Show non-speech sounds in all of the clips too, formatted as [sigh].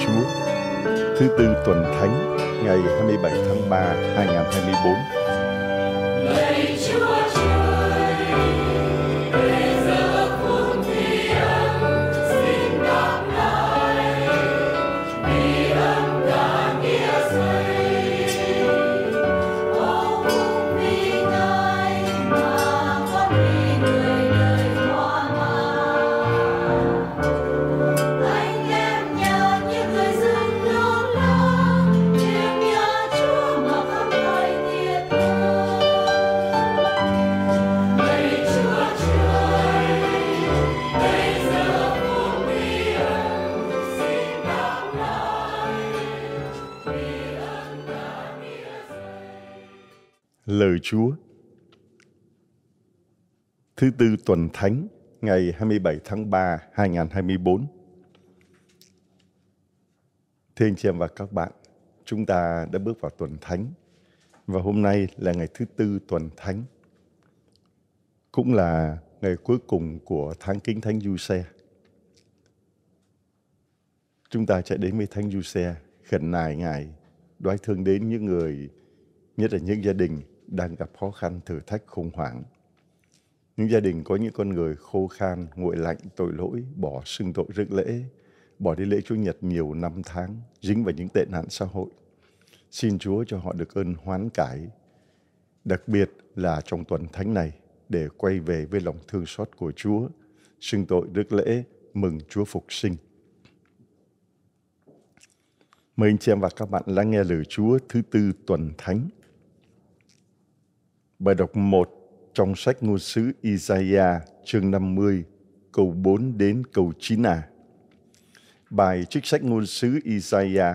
Chúa. Thứ tư tuần thánh, ngày 27 tháng 3, 2024. Lạy Chúa, Chúa. Lời Chúa Thứ tư tuần thánh ngày 27 tháng 3 2024 Thưa anh chị em và các bạn, chúng ta đã bước vào tuần thánh và hôm nay là ngày thứ tư tuần thánh cũng là ngày cuối cùng của tháng kính thánh du xe chúng ta chạy đến với thánh du xe khẩn nài ngài đoái thương đến những người nhất là những gia đình đang gặp khó khăn, thử thách, khủng hoảng. Những gia đình có những con người khô khan, nguội lạnh, tội lỗi, bỏ xưng tội rước lễ, bỏ đi lễ Chúa Nhật nhiều năm tháng, dính vào những tệ nạn xã hội. Xin Chúa cho họ được ơn hoán cải, đặc biệt là trong tuần thánh này, để quay về với lòng thương xót của Chúa, xưng tội rước lễ, mừng Chúa phục sinh. Mời anh chị em và các bạn lắng nghe lời Chúa thứ tư tuần thánh Bài đọc 1 trong sách ngôn sứ Isaiah chương 50 câu 4 đến câu 9 à Bài trích sách ngôn sứ Isaiah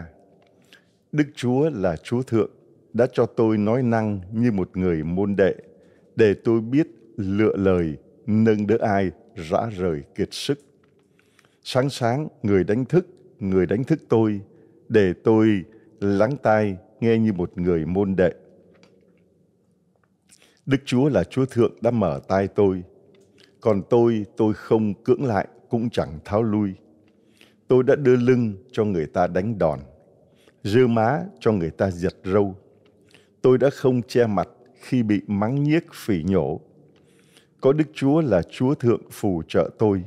Đức Chúa là Chúa Thượng đã cho tôi nói năng như một người môn đệ để tôi biết lựa lời nâng đỡ ai rã rời kiệt sức. Sáng sáng người đánh thức, người đánh thức tôi để tôi lắng tai nghe như một người môn đệ Đức Chúa là Chúa Thượng đã mở tai tôi. Còn tôi, tôi không cưỡng lại, cũng chẳng tháo lui. Tôi đã đưa lưng cho người ta đánh đòn, dơ má cho người ta giật râu. Tôi đã không che mặt khi bị mắng nhiếc phỉ nhổ. Có Đức Chúa là Chúa Thượng phù trợ tôi.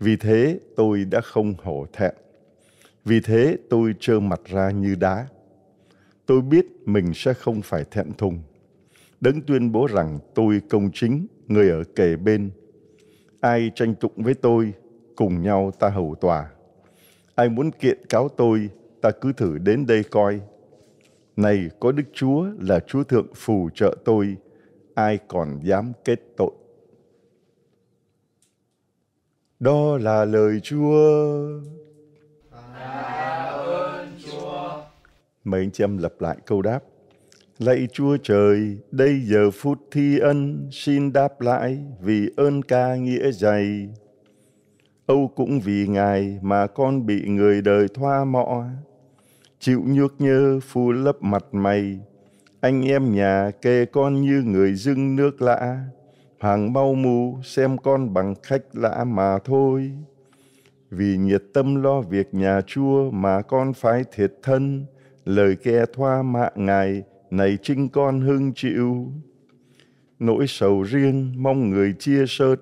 Vì thế tôi đã không hổ thẹn. Vì thế tôi trơ mặt ra như đá. Tôi biết mình sẽ không phải thẹn thùng đấng tuyên bố rằng tôi công chính, người ở kề bên. Ai tranh tụng với tôi, cùng nhau ta hầu tòa. Ai muốn kiện cáo tôi, ta cứ thử đến đây coi. Này có Đức Chúa là Chúa Thượng phù trợ tôi, ai còn dám kết tội. Đó là lời Chúa. Tạ ơn Chúa. Mời anh chị em lặp lại câu đáp. Lạy Chúa Trời, đây giờ phút thi ân, xin đáp lại vì ơn ca nghĩa dày. Âu cũng vì Ngài mà con bị người đời thoa mọ, chịu nhược nhơ phu lấp mặt mày, anh em nhà kề con như người dưng nước lã, hàng mau mù xem con bằng khách lã mà thôi. Vì nhiệt tâm lo việc nhà chua mà con phải thiệt thân, lời ke thoa mạ Ngài, này trinh con hưng chịu nỗi sầu riêng mong người chia sớt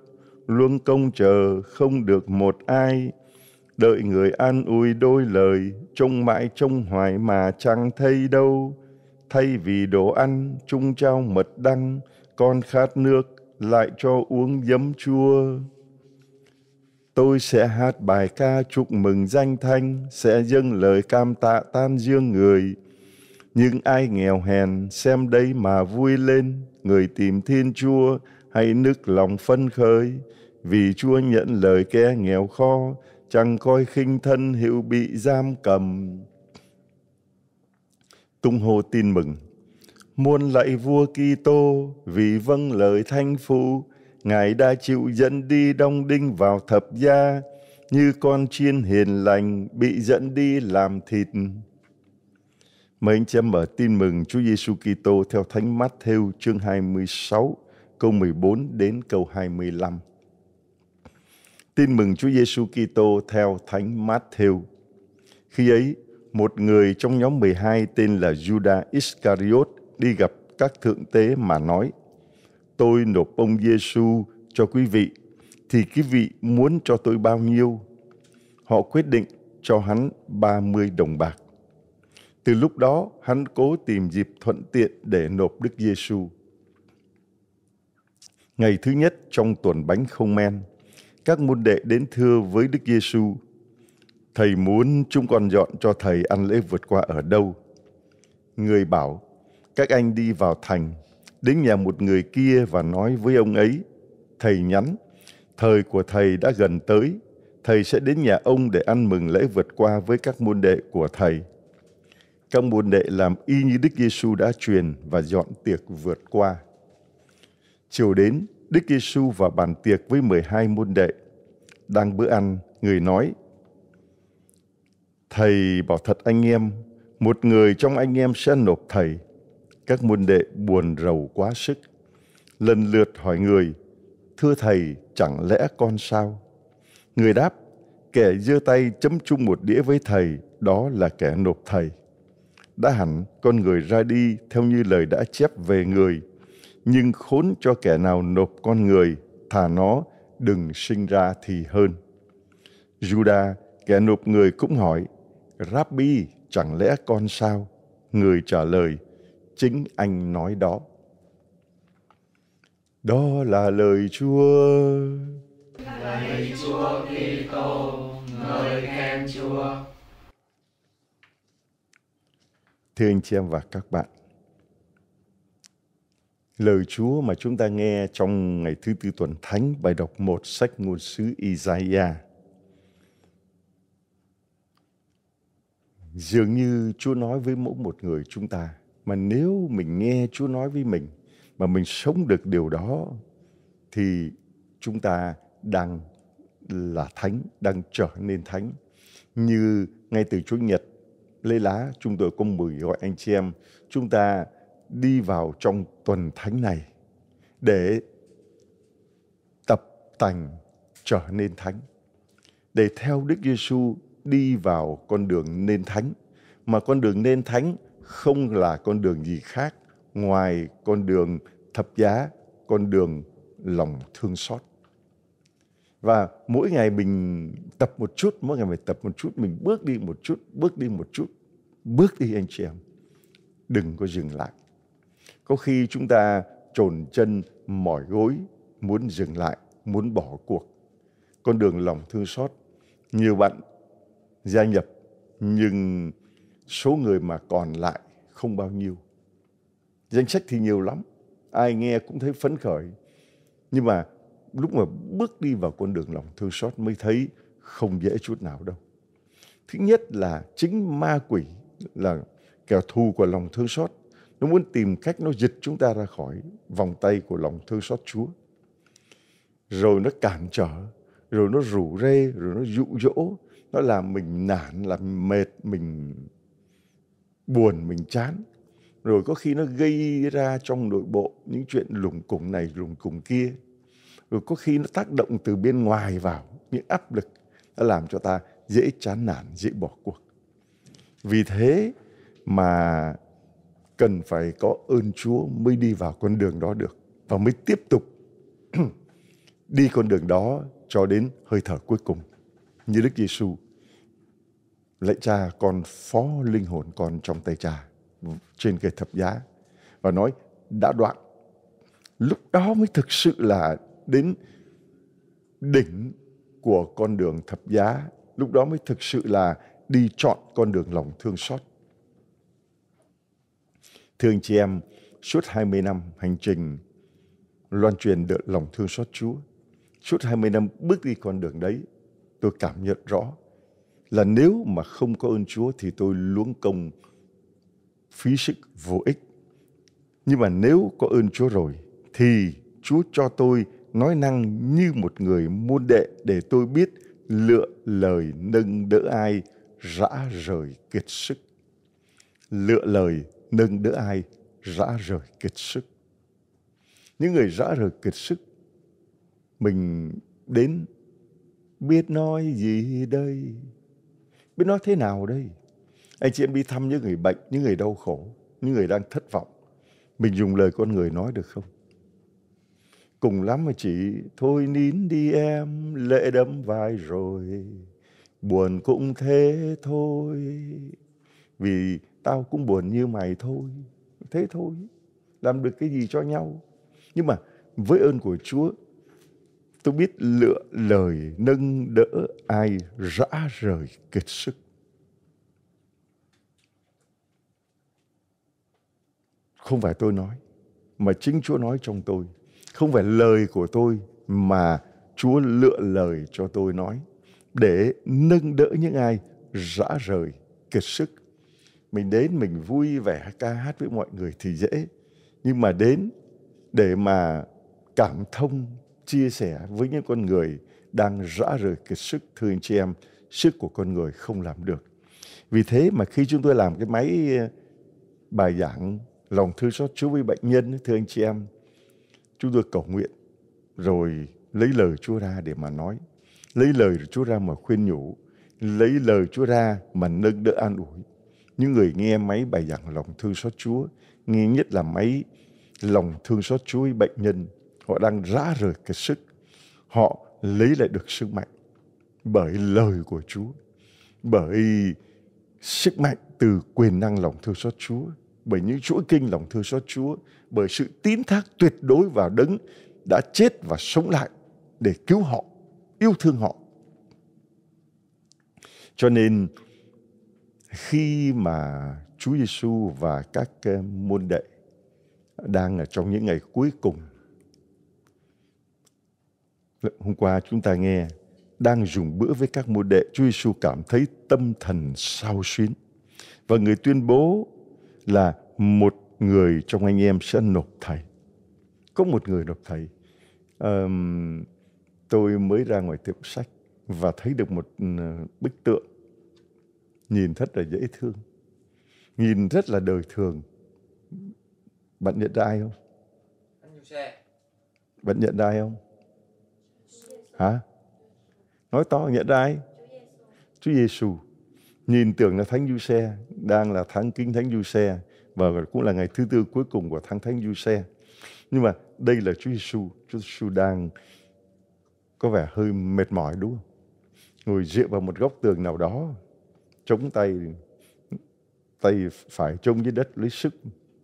luôn công chờ không được một ai đợi người an ủi đôi lời trông mãi trông hoài mà chẳng thấy đâu thay vì đồ ăn chung trao mật đăng con khát nước lại cho uống giấm chua tôi sẽ hát bài ca chúc mừng danh thanh sẽ dâng lời cam tạ tan dương người nhưng ai nghèo hèn xem đây mà vui lên người tìm thiên chúa hay nước lòng phân khơi vì chúa nhận lời kẻ nghèo khó chẳng coi khinh thân hữu bị giam cầm tung hô tin mừng muôn lạy vua Kitô vì vâng lời thanh phụ ngài đã chịu dẫn đi đong đinh vào thập gia như con chiên hiền lành bị dẫn đi làm thịt Mời anh chị em mở tin mừng Chúa Giêsu Kitô theo Thánh Matthew chương 26, câu 14 đến câu 25. Tin mừng Chúa Giêsu Kitô theo Thánh Matthew. Khi ấy, một người trong nhóm 12 tên là Judas Iscariot đi gặp các thượng tế mà nói: "Tôi nộp ông Giêsu cho quý vị, thì quý vị muốn cho tôi bao nhiêu?" Họ quyết định cho hắn 30 đồng bạc. Từ lúc đó, hắn cố tìm dịp thuận tiện để nộp Đức Giêsu. Ngày thứ nhất trong tuần bánh không men, các môn đệ đến thưa với Đức Giêsu: Thầy muốn chúng con dọn cho thầy ăn lễ vượt qua ở đâu? Người bảo: Các anh đi vào thành, đến nhà một người kia và nói với ông ấy. Thầy nhắn: Thời của thầy đã gần tới, thầy sẽ đến nhà ông để ăn mừng lễ vượt qua với các môn đệ của thầy các môn đệ làm y như Đức Giêsu đã truyền và dọn tiệc vượt qua. Chiều đến, Đức Giêsu vào bàn tiệc với 12 môn đệ. Đang bữa ăn, người nói: Thầy bảo thật anh em, một người trong anh em sẽ nộp thầy. Các môn đệ buồn rầu quá sức, lần lượt hỏi người: Thưa thầy, chẳng lẽ con sao? Người đáp: Kẻ giơ tay chấm chung một đĩa với thầy, đó là kẻ nộp thầy đã hẳn con người ra đi theo như lời đã chép về người nhưng khốn cho kẻ nào nộp con người thà nó đừng sinh ra thì hơn Juda kẻ nộp người cũng hỏi Rabbi chẳng lẽ con sao người trả lời chính anh nói đó đó là lời Chúa lời Chúa Kitô ngợi khen Chúa Thưa anh chị em và các bạn, lời Chúa mà chúng ta nghe trong ngày thứ tư tuần thánh bài đọc một sách ngôn sứ Isaiah dường như Chúa nói với mỗi một người chúng ta mà nếu mình nghe Chúa nói với mình mà mình sống được điều đó thì chúng ta đang là thánh, đang trở nên thánh. Như ngay từ Chúa Nhật Lê Lá, chúng tôi có mời gọi anh chị em chúng ta đi vào trong tuần thánh này để tập tành trở nên thánh, để theo Đức Giêsu đi vào con đường nên thánh, mà con đường nên thánh không là con đường gì khác ngoài con đường thập giá, con đường lòng thương xót và mỗi ngày mình tập một chút mỗi ngày mình tập một chút mình bước đi một chút bước đi một chút bước đi anh chị em đừng có dừng lại có khi chúng ta trồn chân mỏi gối muốn dừng lại muốn bỏ cuộc con đường lòng thương xót nhiều bạn gia nhập nhưng số người mà còn lại không bao nhiêu danh sách thì nhiều lắm ai nghe cũng thấy phấn khởi nhưng mà lúc mà bước đi vào con đường lòng thương xót mới thấy không dễ chút nào đâu. Thứ nhất là chính ma quỷ là kẻ thù của lòng thương xót. Nó muốn tìm cách nó dịch chúng ta ra khỏi vòng tay của lòng thương xót Chúa. Rồi nó cản trở, rồi nó rủ rê, rồi nó dụ dỗ. Nó làm mình nản, làm mệt, mình buồn, mình chán. Rồi có khi nó gây ra trong nội bộ những chuyện lùng củng này, lùng củng kia rồi ừ, có khi nó tác động từ bên ngoài vào những áp lực đã làm cho ta dễ chán nản dễ bỏ cuộc vì thế mà cần phải có ơn chúa mới đi vào con đường đó được và mới tiếp tục [clears throat] đi con đường đó cho đến hơi thở cuối cùng như đức giêsu lạy cha con phó linh hồn con trong tay cha trên cây thập giá và nói đã đoạn lúc đó mới thực sự là đến đỉnh của con đường thập giá lúc đó mới thực sự là đi chọn con đường lòng thương xót Thưa anh chị em, suốt 20 năm hành trình loan truyền được lòng thương xót Chúa, suốt 20 năm bước đi con đường đấy, tôi cảm nhận rõ là nếu mà không có ơn Chúa thì tôi luống công phí sức vô ích. Nhưng mà nếu có ơn Chúa rồi thì Chúa cho tôi nói năng như một người môn đệ để tôi biết lựa lời nâng đỡ ai rã rời kiệt sức. Lựa lời nâng đỡ ai rã rời kiệt sức. Những người rã rời kiệt sức, mình đến biết nói gì đây? Biết nói thế nào đây? Anh chị em đi thăm những người bệnh, những người đau khổ, những người đang thất vọng. Mình dùng lời con người nói được không? Cùng lắm mà chỉ thôi nín đi em lệ đẫm vai rồi Buồn cũng thế thôi Vì tao cũng buồn như mày thôi Thế thôi Làm được cái gì cho nhau Nhưng mà với ơn của Chúa Tôi biết lựa lời nâng đỡ ai rã rời kiệt sức Không phải tôi nói Mà chính Chúa nói trong tôi không phải lời của tôi mà Chúa lựa lời cho tôi nói để nâng đỡ những ai rã rời, kiệt sức. Mình đến mình vui vẻ ca hát với mọi người thì dễ, nhưng mà đến để mà cảm thông, chia sẻ với những con người đang rã rời kiệt sức, thưa anh chị em, sức của con người không làm được. Vì thế mà khi chúng tôi làm cái máy ờ, bài giảng lòng thương xót Chúa với bệnh nhân, thưa anh chị em, chúng tôi cầu nguyện rồi lấy lời Chúa ra để mà nói, lấy lời Chúa ra mà khuyên nhủ, lấy lời Chúa ra mà nâng đỡ an ủi. Những người nghe mấy bài giảng lòng thương xót Chúa, nghe nhất là mấy lòng thương xót Chúa với bệnh nhân, họ đang rã rời cái sức, họ lấy lại được sức mạnh bởi lời của Chúa, bởi sức mạnh từ quyền năng lòng thương xót Chúa bởi những chuỗi kinh lòng thương xót Chúa, bởi sự tín thác tuyệt đối vào đấng đã chết và sống lại để cứu họ, yêu thương họ. Cho nên khi mà Chúa Giêsu và các ờ, môn đệ đang ở trong những ngày cuối cùng hôm qua chúng ta nghe đang dùng bữa với các môn đệ Chúa Giêsu cảm thấy tâm thần sao xuyến và người tuyên bố là một người trong anh em sẽ nộp thầy. Có một người nộp thầy. Um, tôi mới ra ngoài tiệm sách và thấy được một ừ, bức tượng nhìn rất là dễ thương nhìn rất là đời thường bạn nhận ra ai không bạn nhận ra ai không hả nói to nhận ra ai chúa giêsu nhìn tưởng là Thánh Du Xe đang là tháng kính Thánh Du Xe và cũng là ngày thứ tư cuối cùng của tháng Thánh Du Xe. Nhưng mà đây là Chúa Giêsu, Chúa Giêsu đang có vẻ hơi mệt mỏi đúng không? Ngồi dựa vào một góc tường nào đó, chống tay tay phải chống dưới đất lấy sức,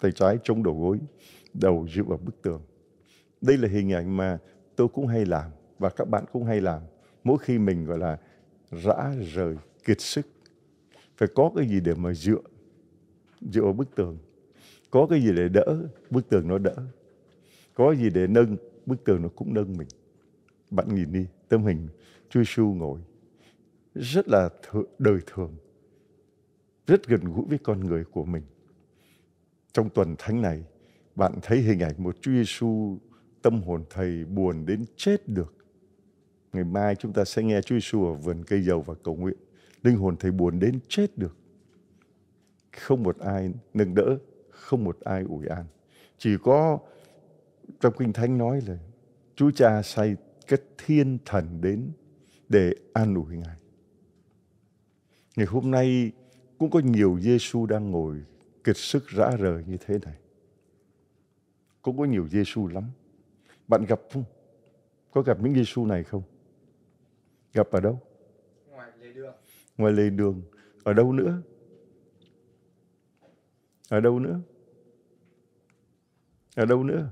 tay trái chống đầu gối, đầu dựa vào bức tường. Đây là hình ảnh mà tôi cũng hay làm và các bạn cũng hay làm mỗi khi mình gọi là rã rời kiệt sức phải có cái gì để mà dựa dựa vào bức tường có cái gì để đỡ bức tường nó đỡ có gì để nâng bức tường nó cũng nâng mình bạn nhìn đi tâm hình chui su ngồi rất là th- đời thường rất gần gũi với con người của mình trong tuần thánh này bạn thấy hình ảnh một Chúa Giêsu tâm hồn thầy buồn đến chết được ngày mai chúng ta sẽ nghe Chúa Giêsu ở vườn cây dầu và cầu nguyện linh hồn thầy buồn đến chết được. Không một ai nâng đỡ, không một ai ủi an. Chỉ có trong Kinh Thánh nói là Chúa Cha sai các thiên thần đến để an ủi Ngài. Ngày hôm nay cũng có nhiều Giêsu đang ngồi kiệt sức rã rời như thế này. Cũng có nhiều Giêsu lắm. Bạn gặp không? Có gặp những Giêsu này không? Gặp ở đâu? Ngoài lề đường ngoài lề đường, ở đâu nữa? Ở đâu nữa? Ở đâu nữa?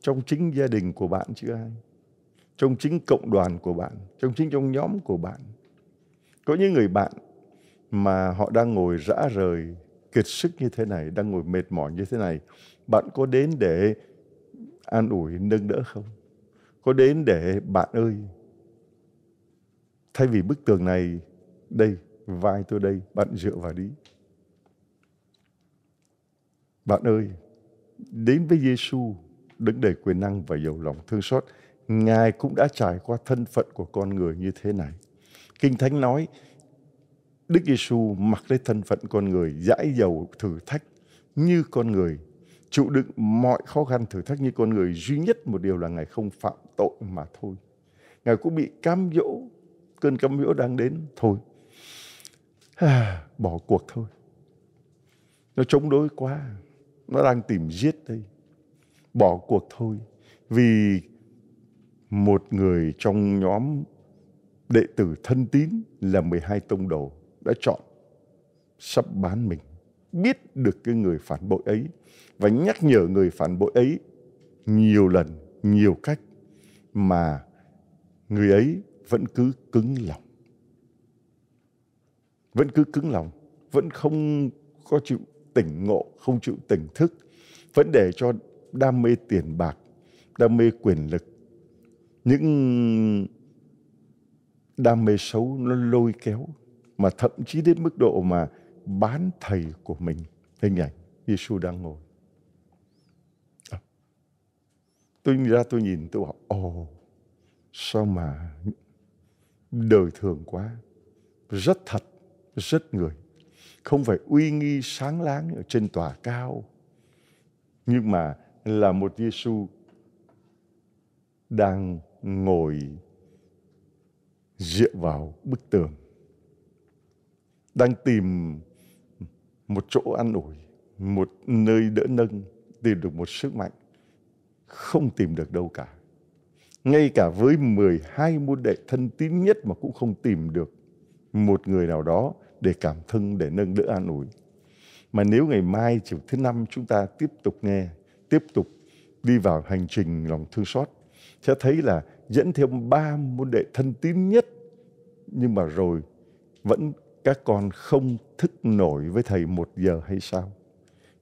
Trong chính gia đình của bạn chứ ai? Trong chính cộng đoàn của bạn, trong chính trong nhóm của bạn. Có những người bạn mà họ đang ngồi rã rời, kiệt sức như thế này, đang ngồi mệt mỏi như thế này. Bạn có đến để an ủi, nâng đỡ không? Có đến để bạn ơi, thay vì bức tường này đây, vai tôi đây, bạn dựa vào đi. Bạn ơi, đến với Giêsu đứng đầy quyền năng và giàu lòng thương xót, Ngài cũng đã trải qua thân phận của con người như thế này. Kinh Thánh nói, Đức Giêsu mặc lấy thân phận con người, giải dầu thử thách như con người, chịu đựng mọi khó khăn thử thách như con người. Duy nhất một điều là Ngài không phạm tội mà thôi. Ngài cũng bị cam dỗ, cơn cam dỗ đang đến, thôi à, bỏ cuộc thôi nó chống đối quá nó đang tìm giết đây bỏ cuộc thôi vì một người trong nhóm đệ tử thân tín là 12 tông đồ đã chọn sắp bán mình biết được cái người phản bội ấy và nhắc nhở người phản bội ấy nhiều lần nhiều cách mà người ấy vẫn cứ cứng lòng vẫn cứ cứng lòng vẫn không có chịu tỉnh ngộ không chịu tỉnh thức vẫn để cho đam mê tiền bạc đam mê quyền lực những đam mê xấu nó lôi kéo mà thậm chí đến mức độ mà bán thầy của mình hình ảnh Giêsu đang ngồi à. tôi ra tôi nhìn tôi bảo ồ sao mà đời thường quá rất thật rất người không phải uy nghi sáng láng ở trên tòa cao nhưng mà là một Giêsu đang ngồi dựa vào bức tường đang tìm một chỗ ăn ủi một nơi đỡ nâng tìm được một sức mạnh không tìm được đâu cả ngay cả với 12 môn đệ thân tín nhất mà cũng không tìm được một người nào đó để cảm thông, để nâng đỡ an ủi. Mà nếu ngày mai chiều thứ năm chúng ta tiếp tục nghe, tiếp tục đi vào hành trình lòng thương xót, sẽ thấy là dẫn theo ba môn đệ thân tín nhất, nhưng mà rồi vẫn các con không thức nổi với thầy một giờ hay sao?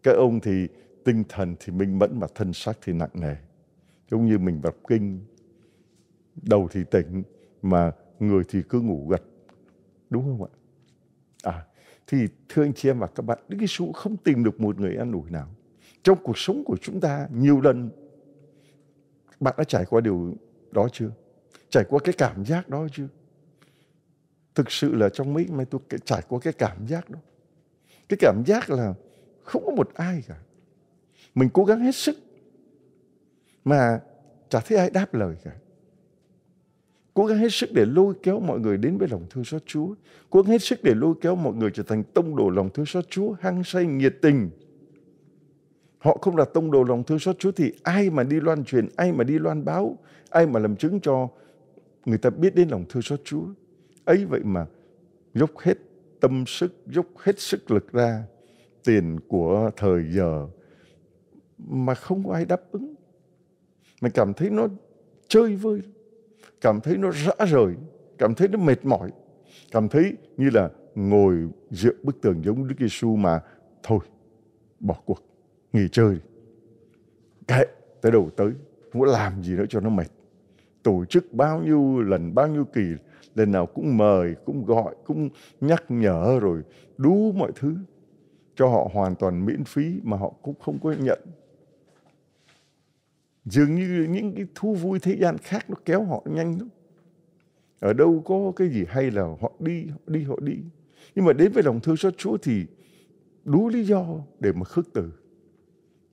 Các ông thì tinh thần thì minh mẫn mà thân xác thì nặng nề. Giống như mình đọc kinh, đầu thì tỉnh mà người thì cứ ngủ gật Đúng không ạ? À, thì thưa anh chị em và các bạn, Đức Giêsu không tìm được một người an ủi nào. Trong cuộc sống của chúng ta nhiều lần bạn đã trải qua điều đó chưa? Trải qua cái cảm giác đó chưa? Thực sự là trong mấy mai tôi trải qua cái cảm giác đó. Cái cảm giác là không có một ai cả. Mình cố gắng hết sức mà chả thấy ai đáp lời cả. Cố gắng hết sức để lôi kéo mọi người đến với lòng thương xót Chúa. Cố gắng hết sức để lôi kéo mọi người trở thành tông đồ lòng thương xót Chúa, hăng say, nhiệt tình. Họ không là tông đồ lòng thương xót Chúa thì ai mà đi loan truyền, ai mà đi loan báo, ai mà làm chứng cho người ta biết đến lòng thương xót Chúa. Ấy vậy mà dốc hết tâm sức, dốc hết sức lực ra tiền của thời giờ mà không có ai đáp ứng. Mình cảm thấy nó chơi vơi lắm cảm thấy nó rã rời, cảm thấy nó mệt mỏi, cảm thấy như là ngồi dựa bức tường giống Đức Giêsu mà thôi, bỏ cuộc, nghỉ chơi đi. Kệ, tới đầu tới, muốn làm gì nữa cho nó mệt. Tổ chức bao nhiêu lần, bao nhiêu kỳ, lần nào cũng mời, cũng gọi, cũng nhắc nhở rồi, đủ mọi thứ cho họ hoàn toàn miễn phí mà họ cũng không có nhận dường như những cái thú vui thế gian khác nó kéo họ nhanh lắm ở đâu có cái gì hay là họ đi họ đi họ đi nhưng mà đến với lòng thương xót Chúa thì đủ lý do để mà khước từ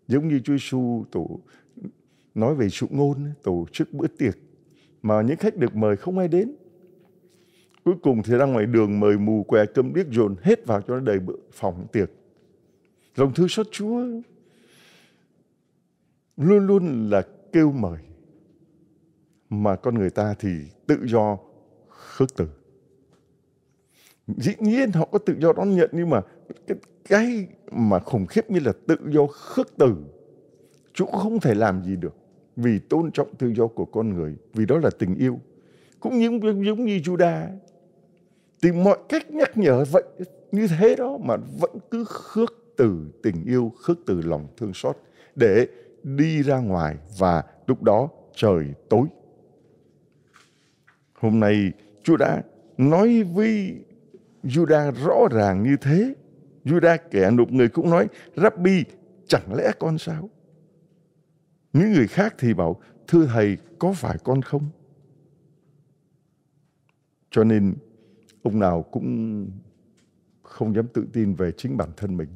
giống như Chúa Giêsu tổ nói về sự ngôn tổ chức bữa tiệc mà những khách được mời không ai đến cuối cùng thì ra ngoài đường mời mù què cơm điếc dồn hết vào cho nó đầy bữa phòng tiệc lòng thương xót Chúa luôn luôn là kêu mời mà con người ta thì tự do khước từ dĩ nhiên họ có tự do đón nhận nhưng mà cái, cái mà khủng khiếp như là tự do khước từ chúng không thể làm gì được vì tôn trọng tự do của con người vì đó là tình yêu cũng giống giống như Juda tìm mọi cách nhắc nhở vậy như thế đó mà vẫn cứ khước từ tình yêu khước từ lòng thương xót để đi ra ngoài và lúc đó trời tối. Hôm nay Chúa đã nói với Juda rõ ràng như thế. Juda kẻ nộp người cũng nói, Rabbi, chẳng lẽ con sao? Những người khác thì bảo, thưa thầy, có phải con không? Cho nên ông nào cũng không dám tự tin về chính bản thân mình.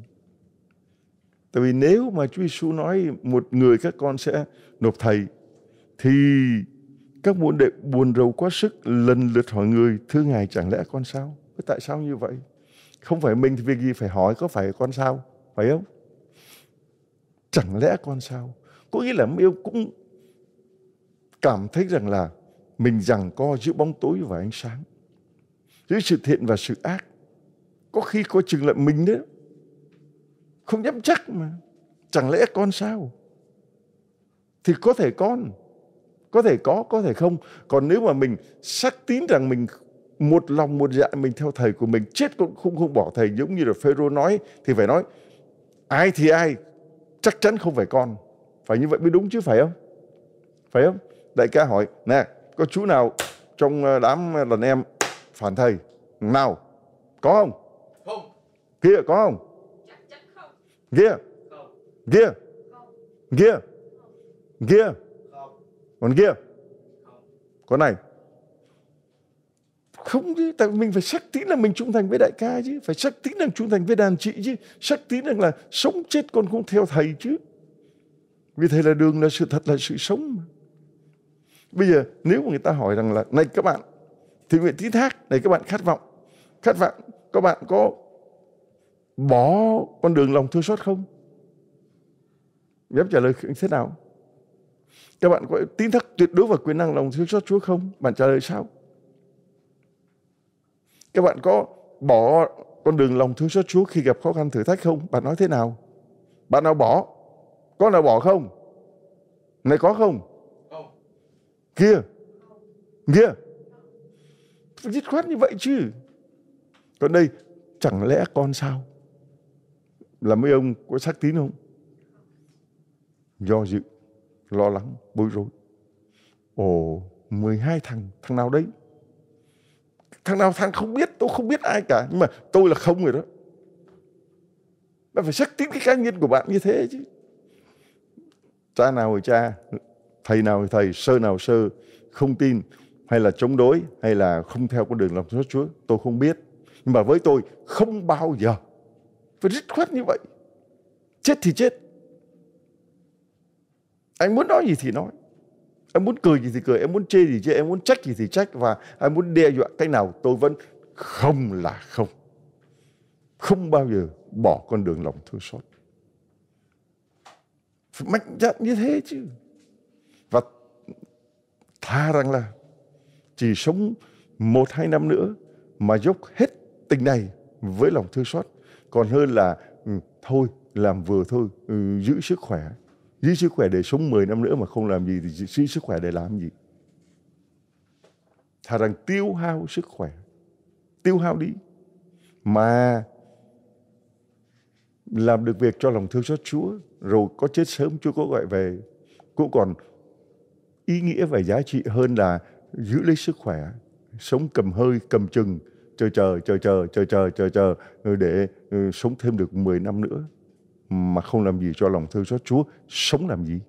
Tại vì nếu mà Chúa Giêsu nói một người các con sẽ nộp thầy thì các môn đệ buồn rầu quá sức lần lượt hỏi người thưa ngài chẳng lẽ con sao? Tại sao như vậy? Không phải mình thì việc gì phải hỏi có phải con sao? Phải không? Chẳng lẽ con sao? Có nghĩa là yêu cũng cảm thấy rằng là mình rằng co giữa bóng tối và ánh sáng. Giữa sự thiện và sự ác. Có khi coi chừng là mình đấy không dám chắc mà chẳng lẽ con sao thì có thể con có thể có có thể không còn nếu mà mình xác tín rằng mình một lòng một dạ mình theo thầy của mình chết cũng không không bỏ thầy giống như là Phêrô nói thì phải nói ai thì ai chắc chắn không phải con phải như vậy mới đúng chứ phải không phải không đại ca hỏi nè có chú nào trong ờ, đám đàn ờ, em phản thầy nào có không không kia có không Geh. Geh. Geh. Geh. Còn kia. Con này. Không chứ, tại vì mình phải xác tín là mình trung thành với đại ca chứ, phải xác tín là trung thành với đàn chị chứ, xác tín rằng là sống chết con cũng theo thầy chứ. Vì thầy là đường, là sự thật, là sự sống. Bây giờ nếu mà người ta hỏi rằng là này các bạn, thì nguyện tín thác, này các bạn khát vọng, khát vọng, các bạn có bỏ con đường lòng thương xót không? Giáp trả lời thế nào? Các bạn có tín thắc tuyệt đối vào quyền năng lòng thương xót Chúa không? Bạn trả lời sao? Các bạn có bỏ con đường lòng thương xót Chúa khi gặp khó khăn thử thách không? Bạn nói thế nào? Bạn nào bỏ? Có nào bỏ không? Này có không? Không. Kia. Kia. Dứt khoát như vậy chứ. Còn đây, chẳng lẽ con sao? là mấy ông có xác tín không? Do dự, lo lắng, bối rối. Ồ, 12 thằng, thằng nào đấy? Thằng nào thằng không biết, tôi không biết ai cả. Nhưng mà tôi là không rồi đó. Bạn phải xác tín cái cá nhân của bạn như thế chứ. Cha nào thì cha, thầy nào thì thầy, sơ nào sơ, không tin hay là chống đối hay là không theo con đường lòng xuất Chúa, tôi không biết. Nhưng mà với tôi không bao giờ phải dứt khoát như vậy. Chết thì chết. Anh muốn nói gì thì nói. Em muốn cười gì thì cười, em muốn chê gì chê, em muốn trách gì thì trách và em muốn đe dọa cách nào tôi vẫn không là không. Không bao giờ bỏ con đường lòng thương xót. Phải mạnh dạn như thế chứ. Và tha rằng là chỉ sống một hai năm nữa mà dốc hết tình này với lòng thương xót còn hơn là ừ, thôi làm vừa thôi ừ, giữ sức khỏe giữ sức khỏe để sống 10 năm nữa mà không làm gì thì giữ sức khỏe để làm gì thà rằng tiêu hao sức khỏe tiêu hao đi mà làm được việc cho lòng thương xót Chúa rồi có chết sớm Chúa có gọi về cũng còn ý nghĩa và giá trị hơn là giữ lấy sức khỏe sống cầm hơi cầm chừng chờ chờ chờ chờ chờ chờ chờ chờ ừ, để ừ, sống thêm được 10 năm nữa mà không làm gì cho lòng thương xót Chúa sống làm gì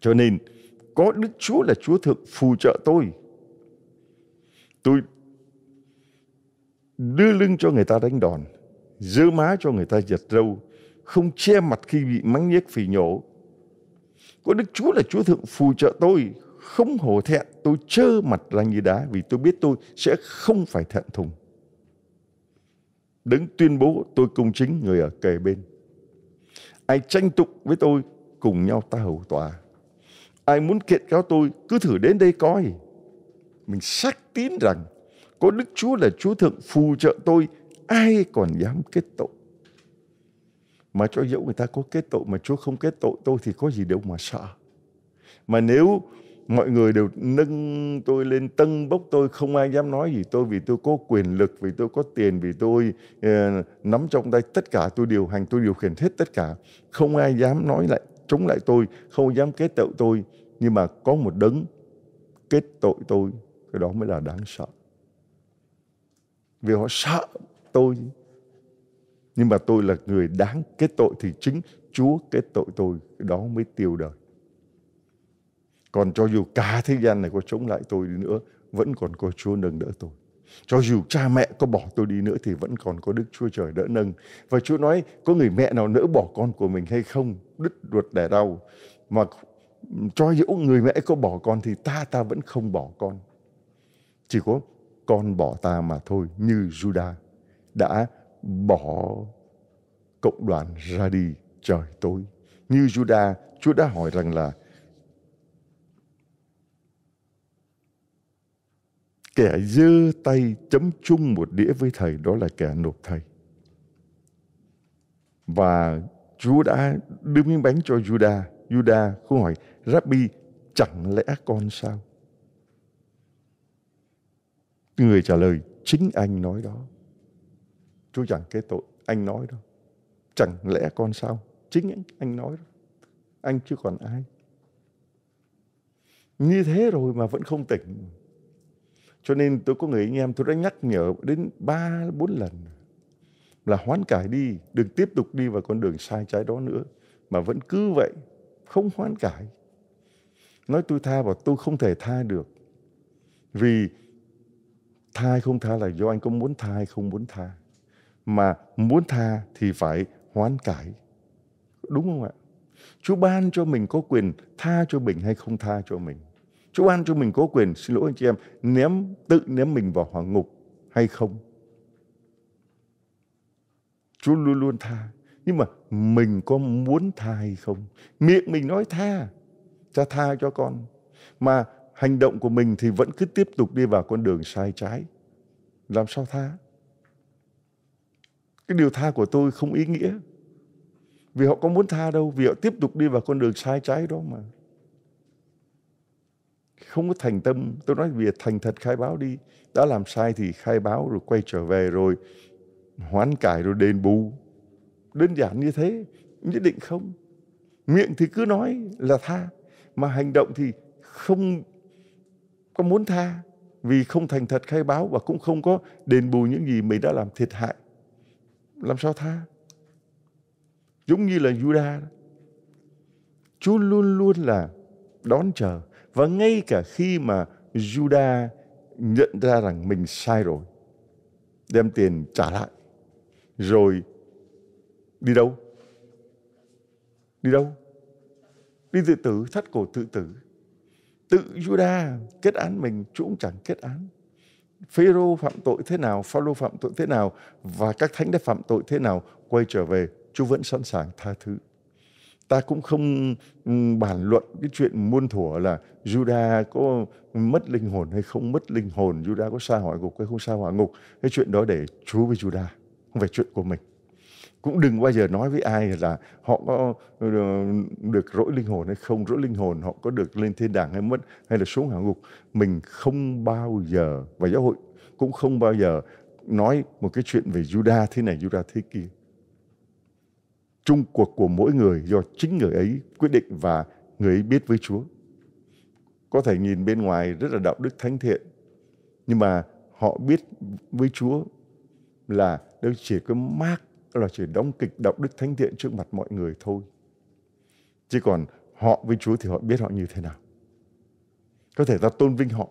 cho nên có Đức Chúa là Chúa thượng phù trợ tôi tôi đưa lưng cho người ta đánh đòn dơ má cho người ta giật râu không che mặt khi bị mắng nhiếc phỉ nhổ có Đức Chúa là Chúa thượng phù trợ tôi không hổ thẹn, tôi trơ mặt ra như đá vì tôi biết tôi sẽ không phải thẹn thùng. Đứng tuyên bố tôi cung chính người ở kề bên. Ai tranh tụng với tôi, cùng nhau ta hầu tòa. Ai muốn kiện cáo tôi, cứ thử đến đây coi. Mình xác tín rằng có Đức Chúa là Chúa Thượng phù trợ tôi, ai còn dám kết tội. Mà cho dẫu người ta có kết tội mà Chúa không kết tội tôi thì có gì đâu mà sợ. Mà nếu mọi người đều nâng tôi lên tân bốc tôi không ai dám nói gì tôi vì tôi có quyền lực vì tôi có tiền vì tôi uh, nắm trong tay tất cả tôi điều hành tôi điều khiển hết tất cả không ai dám nói lại chống lại tôi không dám kết tội tôi nhưng mà có một đấng kết tội tôi cái đó mới là đáng sợ vì họ sợ tôi nhưng mà tôi là người đáng kết tội thì chính Chúa kết tội tôi cái đó mới tiêu đời còn cho dù cả thế gian này có chống lại tôi đi nữa, vẫn còn có Chúa nâng đỡ tôi. Cho dù cha mẹ có bỏ tôi đi nữa thì vẫn còn có Đức Chúa Trời đỡ nâng. Và Chúa nói có người mẹ nào nỡ bỏ con của mình hay không? Đứt ruột đẻ đau. Mà cho dù người mẹ có bỏ con thì ta ta vẫn không bỏ con. Chỉ có con bỏ ta mà thôi như Judah đã bỏ cộng đoàn ra đi trời tối. Như Judah, Chúa đã hỏi rằng là Kẻ dơ tay chấm chung một đĩa với thầy đó là kẻ nộp thầy. Và Chúa đã đưa miếng bánh cho Juda. Juda không hỏi, Rabbi, chẳng lẽ con sao? Người trả lời, chính anh nói đó. Chúa chẳng cái tội, anh nói đó. Chẳng lẽ con sao? Chính anh, anh nói đó. Anh chưa còn ai. Như thế rồi mà vẫn không tỉnh. Cho nên tôi có người anh em tôi đã nhắc nhở đến 3 4 lần là hoán cải đi, đừng tiếp tục đi vào con đường sai trái đó nữa mà vẫn cứ vậy, không hoán cải. Nói tôi tha và tôi không thể tha được. Vì tha hay không tha là do anh có muốn tha hay không muốn tha. Mà muốn tha thì phải hoán cải. Đúng không ạ? Chúa ban cho mình có quyền tha cho mình hay không tha cho mình. Chúa ban cho mình có quyền xin lỗi anh chị em ném tự ném mình vào hỏa ngục hay không. Chúa luôn luôn tha. Nhưng mà mình có muốn tha hay không? Miệng mình nói tha. Cha tha cho con. Mà hành động của mình thì vẫn cứ tiếp tục đi vào con đường sai trái. Làm sao tha? Cái điều tha của tôi không ý nghĩa. Vì họ có muốn tha đâu. Vì họ tiếp tục đi vào con đường sai trái đó mà không có thành tâm tôi nói việc thành thật khai báo đi đã làm sai thì khai báo rồi quay trở về rồi hoán cải rồi đền bù đơn giản như thế nhất định không miệng thì cứ nói là tha mà hành động thì không có muốn tha vì không thành thật khai báo và cũng không có đền bù những gì mình đã làm thiệt hại làm sao tha giống như là Judah Chúa luôn luôn là đón chờ và ngay cả khi mà Judah nhận ra rằng mình sai rồi, đem tiền trả lại, rồi đi đâu? Đi đâu? Đi tự tử, thắt cổ tự tử. Tự Judah kết án mình, chú chẳng kết án. Phêrô phạm tội thế nào, Phaolô phạm tội thế nào và các thánh đã phạm tội thế nào, quay trở về, chú vẫn sẵn sàng tha thứ ta cũng không ừ, bàn luận cái chuyện muôn thuở là Juda có mất linh hồn hay không mất linh hồn, Juda có xa hỏa ngục hay không xa hỏa ngục. Cái chuyện đó để Chúa với Juda, không phải chuyện của mình. Cũng đừng bao giờ nói với ai là họ có ừ, ừ, được rỗi linh hồn hay không rỗi linh hồn, họ có được lên thiên đàng hay mất hay là xuống hỏa ngục. Mình không bao giờ, và giáo hội cũng không bao giờ nói một cái chuyện về Juda thế này, Juda thế kia chung cuộc của mỗi người do chính người ấy quyết định và người ấy biết với Chúa. Có thể nhìn bên ngoài rất là đạo đức thánh thiện, nhưng mà họ biết với Chúa là đâu chỉ có mác là chỉ đóng kịch đạo đức thánh thiện trước mặt mọi người thôi. Chứ còn họ với Chúa thì họ biết họ như thế nào. Có thể ta tôn vinh họ.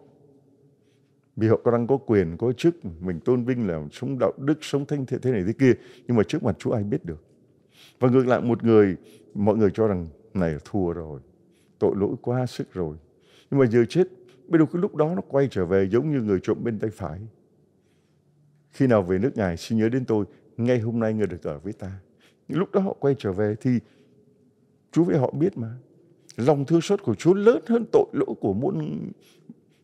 Vì họ đang có quyền, có chức, mình tôn vinh là sống đạo đức, sống thanh thiện thế này thế kia. Nhưng mà trước mặt Chúa ai biết được. Và ngược lại một người, mọi người cho rằng này thua rồi, tội lỗi quá sức rồi. Nhưng mà giờ chết, biết đâu cái lúc đó nó quay trở về giống như người trộm bên tay phải. Khi nào về nước ngài, xin nhớ đến tôi, ngay hôm nay người được ở với ta. Nhưng lúc đó họ quay trở về thì Chúa với họ biết mà. Lòng thương xót của Chúa lớn hơn tội lỗi của muôn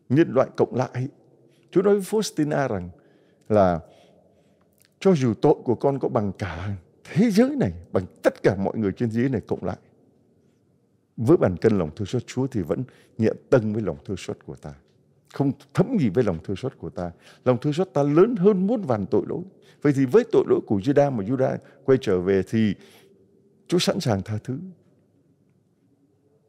nhân loại cộng lại. Chúa nói với Faustina rằng là cho dù tội của con có bằng cả thế giới này bằng tất cả mọi người trên dưới này cộng lại. Với bản cân lòng thương xót Chúa thì vẫn nhẹ tân với lòng thương xót của ta. Không thấm gì với lòng thương xót của ta. Lòng thương xót ta lớn hơn muôn vàn tội lỗi. Vậy thì với tội lỗi của Juda mà Juda quay trở về thì Chúa sẵn sàng tha thứ.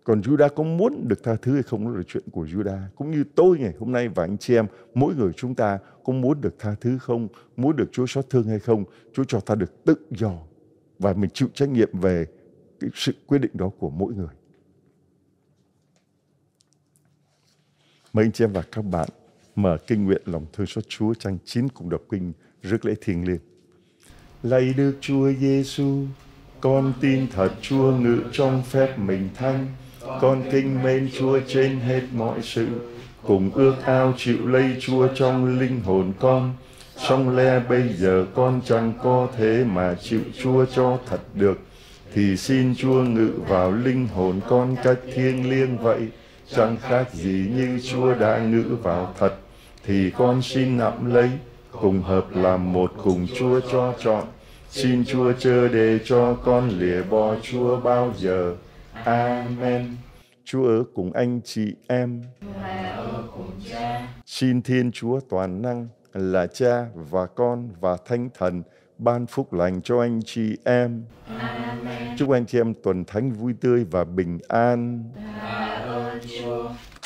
Còn Judah có muốn được tha thứ hay không đó là chuyện của Judah. Cũng như tôi ngày hôm nay và anh chị em, mỗi người chúng ta có muốn được tha thứ không, muốn được Chúa xót thương hay không, Chúa cho ta được tự do và mình chịu trách nhiệm về cái sự quyết định đó của mỗi người. Mời anh chị em và các bạn mở kinh nguyện lòng thương xót Chúa trang 9 cùng đọc kinh rước lễ thiêng liêng. Lạy Đức Chúa Giêsu, con tin thật Chúa ngự trong phép mình thanh con kinh mến Chúa trên hết mọi sự, cùng ước ao chịu lấy Chúa trong linh hồn con. Song le bây giờ con chẳng có thế mà chịu Chúa cho thật được, thì xin Chúa ngự vào linh hồn con cách thiêng liêng vậy, chẳng khác gì như Chúa đã ngự vào thật, thì con xin nắm lấy, cùng hợp làm một cùng Chúa cho chọn. Xin Chúa chớ để cho con lìa bỏ Chúa bao giờ, Amen. Chúa ở cùng anh chị em. Xin Thiên Chúa toàn năng là Cha và Con và Thánh Thần ban phúc lành cho anh chị em. Amen. Chúc anh chị em tuần thánh vui tươi và bình an. Amen.